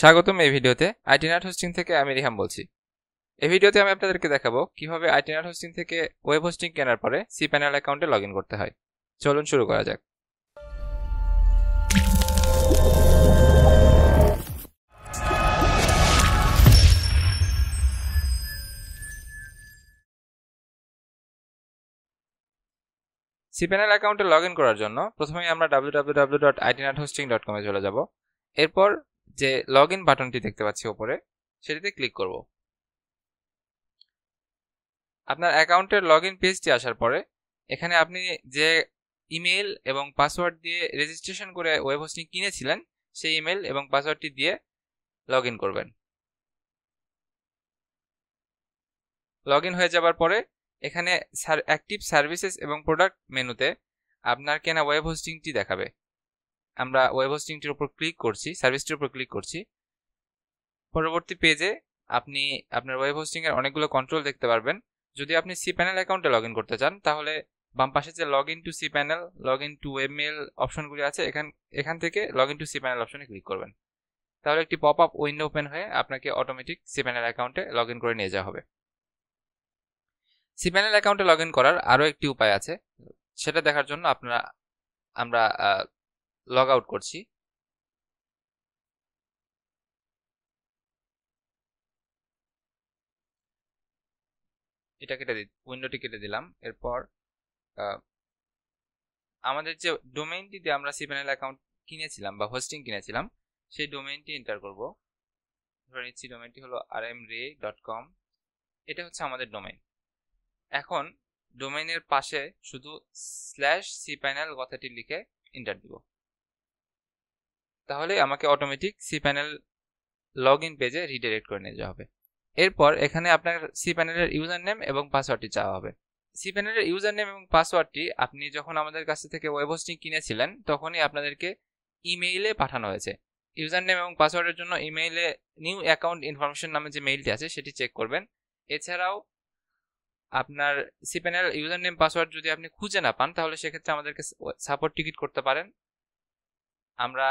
স্বাগতম এই ভিডিওতে আইটিনাট হোস্টিং থেকে আমি রিহাম বলছি এই ভিডিওতে আমি আপনাদেরকে দেখাবো কিভাবে আইটিনাট হোস্টিং থেকে ওয়েব হোস্টিং কেনার পরে সি প্যানেল অ্যাকাউন্টে লগ করতে হয় চলুন শুরু করা যাক প্যানেল অ্যাকাউন্টে লগ ইন করার জন্য প্রথমে আমরা W W W dot ITnut hosting dot কমে চলে যাব এরপর যে লগ ইন বাটনটি দেখতে পাচ্ছি ওপরে সেটিতে ক্লিক করব আপনার অ্যাকাউন্টের লগ ইন পেজটি আসার পরে এখানে আপনি যে ইমেল এবং পাসওয়ার্ড দিয়ে রেজিস্ট্রেশন করে ওয়েব হোস্টিং কিনেছিলেন সেই ইমেল এবং পাসওয়ার্ডটি দিয়ে লগ ইন করবেন লগ ইন হয়ে যাবার পরে এখানে অ্যাক্টিভ সার্ভিসেস এবং প্রোডাক্ট মেনুতে আপনার কেনা ওয়েব হোস্টিংটি দেখাবে আমরা ওয়েব হোস্টিংটির উপর ক্লিক করছি সার্ভিসটির উপর ক্লিক করছি পরবর্তী পেজে আপনি আপনার ওয়েব হোস্টিংয়ের অনেকগুলো কন্ট্রোল দেখতে পারবেন যদি আপনি সি প্যানেল অ্যাকাউন্টে লগ করতে চান তাহলে বাম পাশে যে log in to cPanel log in to mail অপশনগুলি আছে এখান এখান থেকে log in to cPanel অপশনে ক্লিক করবেন তাহলে একটি পপ আপ উইন্ডো ওপেন হয়ে আপনাকে অটোমেটিক সি প্যানেল অ্যাকাউন্টে লগ করে নিয়ে যাওয়া হবে সি প্যানেল অ্যাকাউন্টে লগ করার আরও একটি উপায় আছে সেটা দেখার জন্য আপনারা আমরা লগ আউট করছি এটা কেটে দিই উইন্ডোটি কেটে দিলাম এরপর আমাদের যে ডোমেইনটিতে আমরা সিপ্যানেল অ্যাকাউন্ট কিনেছিলাম বা হোস্টিং কিনেছিলাম সেই ডোমেইনটি এন্টার করব ধরে নিচ্ছি ডোমেইনটি হলো আর এম রে ডট কম এটা হচ্ছে আমাদের ডোমেইন এখন ডোমেইনের পাশে শুধু স্ল্যাশ সি কথাটি লিখে ইন্টার দিব তাহলে আমাকে automatic cPanel log in পেজে রিডাইরেক্ট করে নিয়ে যাওয়া হবে এরপর এখানে আপনার সি প্যানেলের ইউজার নেম এবং পাসওয়ার্ডটি চাওয়া হবে সি প্যানেলের ইউজার নেম এবং পাসওয়ার্ডটি আপনি যখন আমাদের কাছ থেকে ওয়েব হোস্টিং কিনেছিলেন তখনই আপনাদেরকে ইমেইলে পাঠানো হয়েছে ইউজার নেম এবং পাসওয়ার্ডের জন্য ইমেইলে নিউ অ্যাকাউন্ট ইনফরমেশন নামে যে মেইলটি আছে সেটি চেক করবেন এছাড়াও আপনার cPanel user name password যদি আপনি খুঁজে না পান তাহলে সেক্ষেত্রে আমাদেরকে সাপোর্ট টিকিট করতে পারেন আমরা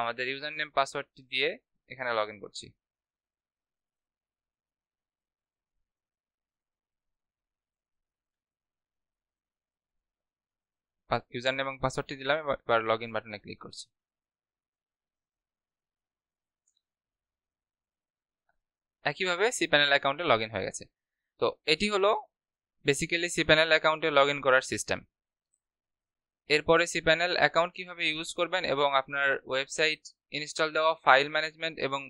আমাদের ইউজার নেম পাসওয়ার্ডটি দিয়ে এখানে লগ করছি ইউজার নেম এবং পাসওয়ার্ডটি দিলাম এবার লগ ইন বাটনে ক্লিক করছি একইভাবে সি প্যানেল অ্যাকাউন্টে লগ হয়ে গেছে তো এটি হলো বেসিক্যালি সি প্যানেল অ্যাকাউন্টে লগ ইন করার সিস্টেম এরপরে সি প্যানেল অ্যাকাউন্ট কিভাবে ইউজ করবেন এবং আপনার ওয়েবসাইট ইনস্টল দেওয়া ফাইল ম্যানেজমেন্ট এবং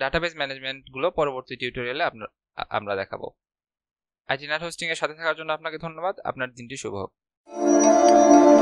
ডাটাবেস ম্যানেজমেন্টগুলো পরবর্তী টিউটোরিয়ালে আপনার আমরা দেখাবো আইটি হোস্টিং হোস্টিংয়ের সাথে থাকার জন্য আপনাকে ধন্যবাদ আপনার দিনটি শুভ হোক